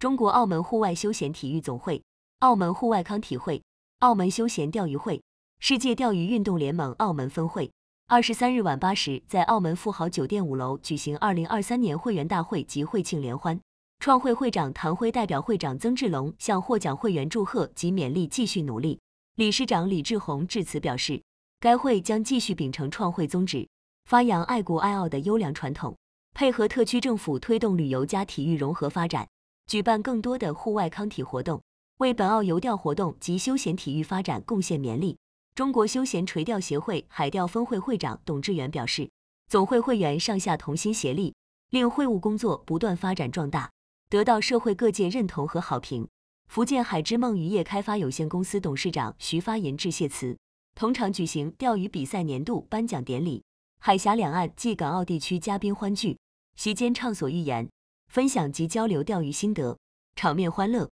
中国澳门户外休闲体育总会、澳门户外康体会、澳门休闲钓鱼会、世界钓鱼运动联盟澳门分会，二十三日晚八时在澳门富豪酒店五楼举行二零二三年会员大会及会庆联欢。创会会长谭辉代表会长曾志龙向获奖会员祝贺及勉励继续努力。理事长李志宏致辞表示，该会将继续秉承创会宗旨，发扬爱国爱澳的优良传统，配合特区政府推动旅游加体育融合发展。举办更多的户外康体活动，为本澳游钓活动及休闲体育发展贡献绵力。中国休闲垂钓协会海钓分会会长董志远表示，总会会员上下同心协力，令会务工作不断发展壮大，得到社会各界认同和好评。福建海之梦渔业开发有限公司董事长徐发银致谢词。同场举行钓鱼比赛年度颁奖典礼，海峡两岸暨港澳地区嘉宾欢聚，席间畅所欲言。分享及交流钓鱼心得，场面欢乐。